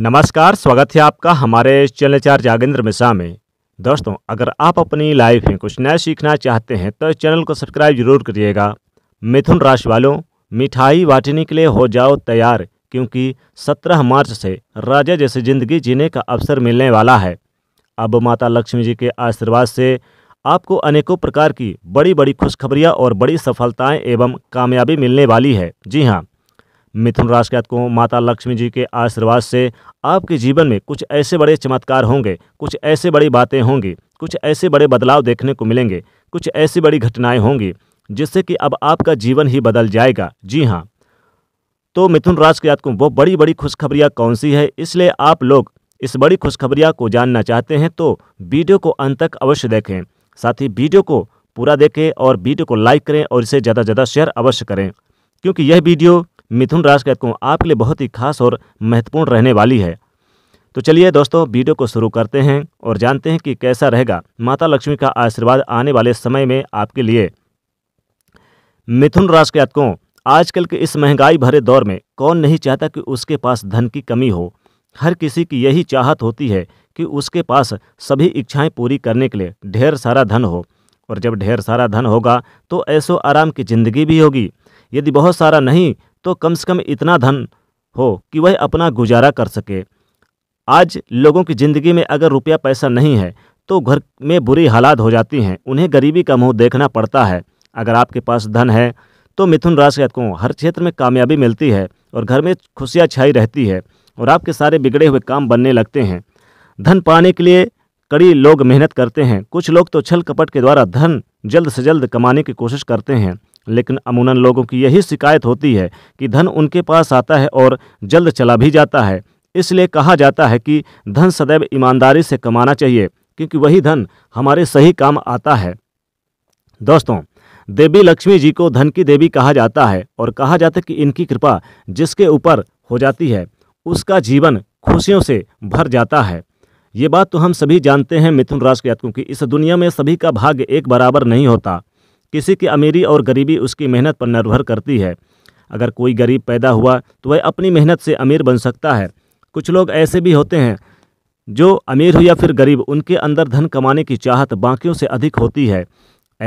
नमस्कार स्वागत है आपका हमारे चैनल चार जागेंद्र मिश्रा में दोस्तों अगर आप अपनी लाइफ में कुछ नया सीखना चाहते हैं तो चैनल को सब्सक्राइब जरूर करिएगा मिथुन राशि वालों मिठाई बांटने के लिए हो जाओ तैयार क्योंकि 17 मार्च से राजा जैसे जिंदगी जीने का अवसर मिलने वाला है अब माता लक्ष्मी जी के आशीर्वाद से आपको अनेकों प्रकार की बड़ी बड़ी खुशखबरियाँ और बड़ी सफलताएँ एवं कामयाबी मिलने वाली है जी हाँ मिथुन राशि के जातकों माता लक्ष्मी जी के आशीर्वाद से आपके जीवन में कुछ ऐसे बड़े चमत्कार होंगे कुछ ऐसे बड़ी बातें होंगी कुछ ऐसे बड़े बदलाव देखने को मिलेंगे कुछ ऐसी बड़ी घटनाएं होंगी जिससे कि अब आपका जीवन ही बदल जाएगा जी हाँ तो मिथुन राशि के जातकों वो बड़ी बड़ी खुशखबरियाँ कौन सी है इसलिए आप लोग इस बड़ी खुशखबरियाँ को जानना चाहते हैं तो वीडियो को अंत तक अवश्य देखें साथ ही वीडियो को पूरा देखें और वीडियो को लाइक करें और इसे ज़्यादा से ज़्यादा शेयर अवश्य करें क्योंकि यह वीडियो मिथुन राशि का आपके लिए बहुत ही खास और महत्वपूर्ण रहने वाली है तो चलिए दोस्तों वीडियो को शुरू करते हैं और जानते हैं कि कैसा रहेगा माता लक्ष्मी का आशीर्वाद आने वाले समय में आपके लिए मिथुन राशि के जातकों आजकल के इस महंगाई भरे दौर में कौन नहीं चाहता कि उसके पास धन की कमी हो हर किसी की यही चाहत होती है कि उसके पास सभी इच्छाएं पूरी करने के लिए ढेर सारा धन हो और जब ढेर सारा धन होगा तो ऐसो आराम की जिंदगी भी होगी यदि बहुत सारा नहीं तो कम से कम इतना धन हो कि वह अपना गुजारा कर सके आज लोगों की ज़िंदगी में अगर रुपया पैसा नहीं है तो घर में बुरी हालात हो जाती हैं उन्हें गरीबी का मुँह देखना पड़ता है अगर आपके पास धन है तो मिथुन राशि को हर क्षेत्र में कामयाबी मिलती है और घर में खुशियाँ छाई रहती है और आपके सारे बिगड़े हुए काम बनने लगते हैं धन पाने के लिए कड़ी लोग मेहनत करते हैं कुछ लोग तो छल कपट के द्वारा धन जल्द से जल्द कमाने की कोशिश करते हैं लेकिन अमूमन लोगों की यही शिकायत होती है कि धन उनके पास आता है और जल्द चला भी जाता है इसलिए कहा जाता है कि धन सदैव ईमानदारी से कमाना चाहिए क्योंकि वही धन हमारे सही काम आता है दोस्तों देवी लक्ष्मी जी को धन की देवी कहा जाता है और कहा जाता है कि इनकी कृपा जिसके ऊपर हो जाती है उसका जीवन खुशियों से भर जाता है ये बात तो हम सभी जानते हैं मिथुन राशि के जातकों की इस दुनिया में सभी का भाग्य एक बराबर नहीं होता किसी की अमीरी और गरीबी उसकी मेहनत पर निर्भर करती है अगर कोई गरीब पैदा हुआ तो वह अपनी मेहनत से अमीर बन सकता है कुछ लोग ऐसे भी होते हैं जो अमीर हो या फिर गरीब उनके अंदर धन कमाने की चाहत बाकियों से अधिक होती है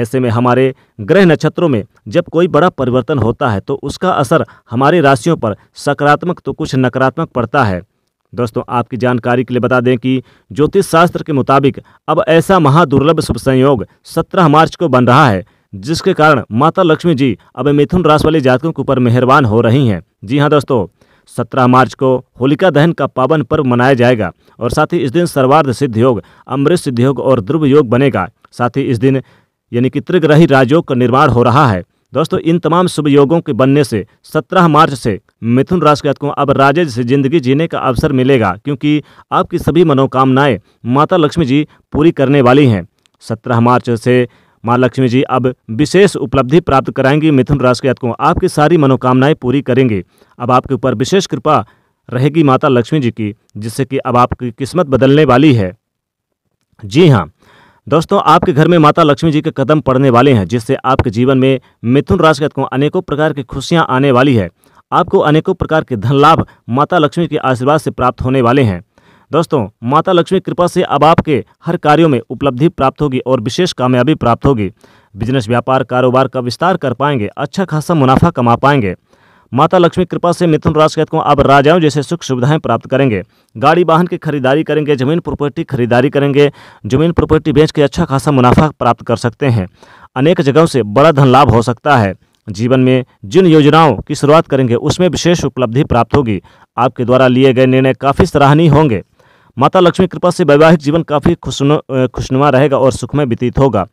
ऐसे में हमारे ग्रह नक्षत्रों में जब कोई बड़ा परिवर्तन होता है तो उसका असर हमारी राशियों पर सकारात्मक तो कुछ नकारात्मक पड़ता है दोस्तों आपकी जानकारी के लिए बता दें कि ज्योतिष शास्त्र के मुताबिक अब ऐसा महादुर्लभ शुभ संयोग 17 मार्च को बन रहा है जिसके कारण माता लक्ष्मी जी अब मिथुन राशि वाले जातकों के ऊपर मेहरबान हो रही हैं जी हाँ दोस्तों सत्रह मार्च को होलिका दहन का पावन पर्व मनाया जाएगा और साथ ही इस दिन सर्वार्ध सिद्ध योग अमृत सिद्ध योग और ध्रुव योग बनेगा साथ ही इस दिन यानी कि त्रिग्रही राजयोग का निर्माण हो रहा है दोस्तों इन तमाम शुभ योगों के बनने से 17 मार्च से मिथुन राशि के जातकों अब राजे से जिंदगी जीने का अवसर मिलेगा क्योंकि आपकी सभी मनोकामनाएं माता लक्ष्मी जी पूरी करने वाली हैं 17 मार्च से माँ लक्ष्मी जी अब विशेष उपलब्धि प्राप्त कराएंगी मिथुन राशि के जातकों आपकी सारी मनोकामनाएं पूरी करेंगे अब आपके ऊपर विशेष कृपा रहेगी माता लक्ष्मी जी की जिससे कि अब आपकी किस्मत बदलने वाली है जी हाँ दोस्तों आपके घर में माता लक्ष्मी जी के कदम पड़ने वाले हैं जिससे आपके जीवन में मिथुन राशि को अनेकों प्रकार की खुशियां आने वाली है आपको अनेकों प्रकार के धन लाभ माता लक्ष्मी के आशीर्वाद से प्राप्त होने वाले हैं दोस्तों माता लक्ष्मी कृपा से अब आपके हर कार्यों में उपलब्धि प्राप्त होगी और विशेष कामयाबी प्राप्त होगी बिजनेस व्यापार कारोबार का विस्तार कर पाएंगे अच्छा खासा मुनाफा कमा पाएंगे माता लक्ष्मी कृपा से मिथुन राशि के अब राजाओं जैसे सुख सुविधाएं प्राप्त करेंगे गाड़ी वाहन की खरीदारी करेंगे जमीन प्रॉपर्टी खरीदारी करेंगे जमीन प्रॉपर्टी बेच के अच्छा खासा मुनाफा प्राप्त कर सकते हैं अनेक जगहों से बड़ा धन लाभ हो सकता है जीवन में जिन योजनाओं की शुरुआत करेंगे उसमें विशेष उपलब्धि प्राप्त होगी आपके द्वारा लिए गए निर्णय काफ़ी सराहनीय होंगे माता लक्ष्मी कृपा से वैवाहिक जीवन काफ़ी खुशनुमा रहेगा और सुखमय व्यतीत होगा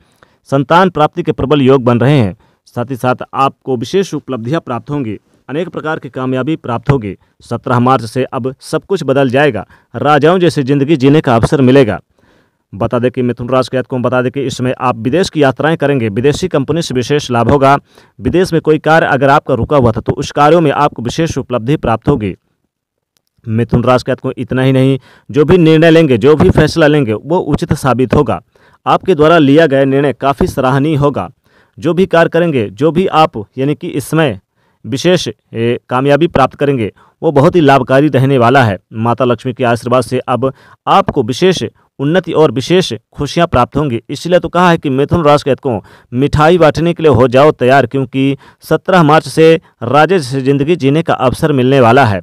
संतान प्राप्ति के प्रबल योग बन रहे हैं साथ ही साथ आपको विशेष उपलब्धियाँ प्राप्त होंगी अनेक प्रकार की कामयाबी प्राप्त होगी सत्रह मार्च से अब सब कुछ बदल जाएगा राजाओं जैसे जिंदगी जीने का अवसर मिलेगा बता दें कि मिथुन राज कैद को बता दें कि इसमें आप विदेश की यात्राएं करेंगे विदेशी कंपनी से विशेष लाभ होगा विदेश में कोई कार्य अगर आपका रुका हुआ था तो उस कार्यों में आपको विशेष उपलब्धि प्राप्त होगी मिथुन राशि के को इतना ही नहीं जो भी निर्णय लेंगे जो भी फैसला लेंगे वो उचित साबित होगा आपके द्वारा लिया गया निर्णय काफ़ी सराहनीय होगा जो भी कार्य करेंगे जो भी आप यानी कि इसमें विशेष कामयाबी प्राप्त करेंगे वो बहुत ही लाभकारी रहने वाला है माता लक्ष्मी के आशीर्वाद से अब आपको विशेष उन्नति और विशेष खुशियां प्राप्त होंगी इसलिए तो कहा है कि मिथुन राशि के को मिठाई बांटने के लिए हो जाओ तैयार क्योंकि 17 मार्च से राज्य से जिंदगी जीने का अवसर मिलने वाला है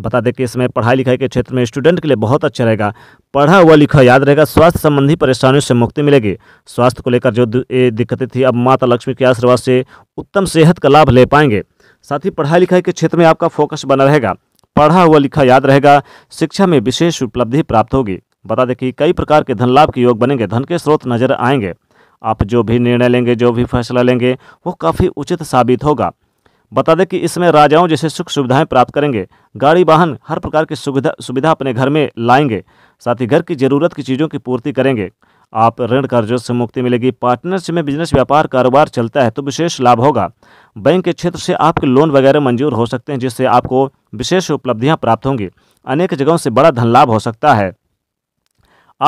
बता दें कि इसमें पढ़ाई लिखाई के क्षेत्र में स्टूडेंट के लिए बहुत अच्छा रहेगा पढ़ा हुआ लिखा याद रहेगा स्वास्थ्य संबंधी परेशानियों से मुक्ति मिलेगी स्वास्थ्य को लेकर जो दिक्कतें थी अब माता लक्ष्मी के आशीर्वाद से उत्तम सेहत का लाभ ले पाएंगे साथ ही पढ़ाई लिखाई के क्षेत्र में आपका फोकस बना रहेगा पढ़ा हुआ लिखा याद रहेगा शिक्षा में विशेष उपलब्धि प्राप्त होगी बता दें कि कई प्रकार के धन लाभ के योग बनेंगे धन के स्रोत नजर आएंगे आप जो भी निर्णय लेंगे जो भी फैसला लेंगे वो काफ़ी उचित साबित होगा बता दें कि इसमें राजाओं जैसे सुख सुविधाएं प्राप्त करेंगे गाड़ी वाहन हर प्रकार की सुविधा सुविधा अपने घर में लाएंगे साथ ही घर की जरूरत की चीज़ों की पूर्ति करेंगे आप ऋण कर्जों से मुक्ति मिलेगी पार्टनरशिप में बिजनेस व्यापार कारोबार चलता है तो विशेष लाभ होगा बैंक के क्षेत्र से आपके लोन वगैरह मंजूर हो सकते हैं जिससे आपको विशेष उपलब्धियां प्राप्त होंगी अनेक जगहों से बड़ा धन लाभ हो सकता है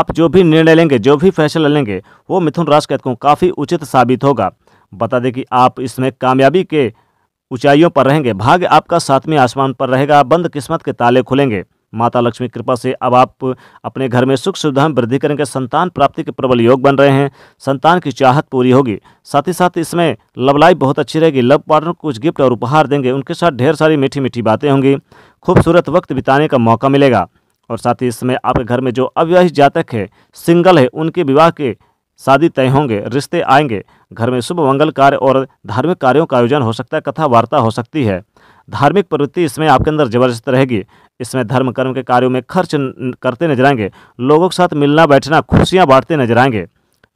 आप जो भी निर्णय लेंगे जो भी फैसला लेंगे वो मिथुन राशि को काफ़ी उचित साबित होगा बता दें कि आप इसमें कामयाबी के ऊंचाइयों पर रहेंगे भाग्य आपका सातवें आसमान पर रहेगा बंद किस्मत के ताले खुलेंगे माता लक्ष्मी कृपा से अब आप अपने घर में सुख सुविधा में वृद्धि करेंगे संतान प्राप्ति के प्रबल योग बन रहे हैं संतान की चाहत पूरी होगी साथ ही साथ इसमें लव लाइफ बहुत अच्छी रहेगी लव पार्टनर को कुछ गिफ्ट और उपहार देंगे उनके साथ ढेर सारी मीठी मीठी बातें होंगी खूबसूरत वक्त बिताने का मौका मिलेगा और साथ ही इसमें आपके घर में जो अविवाहित जातक है सिंगल है उनके विवाह के शादी तय होंगे रिश्ते आएंगे घर में शुभ मंगल कार्य और धार्मिक कार्यों का आयोजन हो सकता है कथा वार्ता हो सकती है धार्मिक प्रवृत्ति इसमें आपके अंदर जबरदस्त रहेगी इसमें धर्म कर्म के कार्यों में खर्च करते नजर आएंगे लोगों के साथ मिलना बैठना खुशियाँ बांटते नजर आएंगे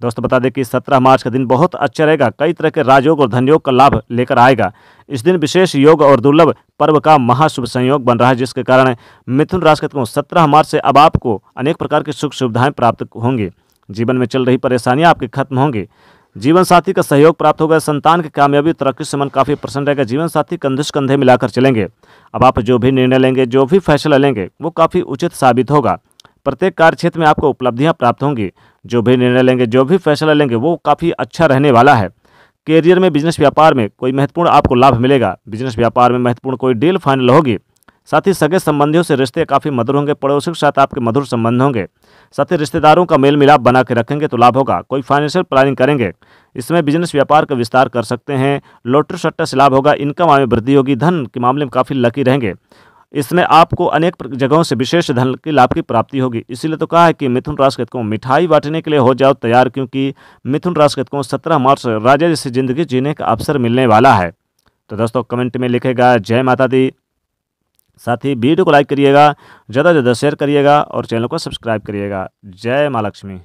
दोस्तों बता दें कि 17 मार्च का दिन बहुत अच्छा रहेगा कई तरह के राजयोग और धनयोग का लाभ लेकर आएगा इस दिन विशेष योग और दुर्लभ पर्व का महाशुभ संयोग बन रहा है जिसके कारण मिथुन राशि को 17 मार्च से अब आपको अनेक प्रकार की सुख सुविधाएं प्राप्त होंगी जीवन में चल रही परेशानियाँ आपके खत्म होंगी जीवन साथी का सहयोग प्राप्त होगा संतान की कामयाबी तरक्की से मन काफ़ी प्रसन्न रहेगा जीवन साथी कंधे कंधे मिलाकर चलेंगे अब आप जो भी निर्णय लेंगे जो भी फैसला लेंगे वो काफ़ी उचित साबित होगा प्रत्येक कार्य क्षेत्र में आपको उपलब्धियां प्राप्त होंगी जो भी निर्णय लेंगे जो भी फैसला लेंगे वो काफ़ी अच्छा रहने वाला है कैरियर में बिजनेस व्यापार में कोई महत्वपूर्ण आपको लाभ मिलेगा बिजनेस व्यापार में महत्वपूर्ण कोई डील फाइनल होगी साथ ही सगे संबंधियों से रिश्ते काफ़ी मधुर होंगे पड़ोसियों के साथ आपके मधुर संबंध होंगे साथ ही रिश्तेदारों का मेल मिलाप बना के रखेंगे तो लाभ होगा कोई फाइनेंशियल प्लानिंग करेंगे इसमें बिजनेस व्यापार का विस्तार कर सकते हैं लॉटरी सट्टा से लाभ होगा इनकम आय में वृद्धि होगी धन के मामले में काफ़ी लकी रहेंगे इसमें आपको अनेक जगहों से विशेष धन की लाभ की प्राप्ति होगी इसीलिए तो कहा है कि मिथुन राशि को मिठाई बांटने के लिए हो जाओ तैयार क्योंकि मिथुन राशि को सत्रह मार्च राजा जैसी जिंदगी जीने का अवसर मिलने वाला है तो दोस्तों कमेंट में लिखेगा जय माता दी साथ ही वीडियो को लाइक करिएगा ज़्यादा से ज़्यादा शेयर करिएगा और चैनल को सब्सक्राइब करिएगा जय माँ लक्ष्मी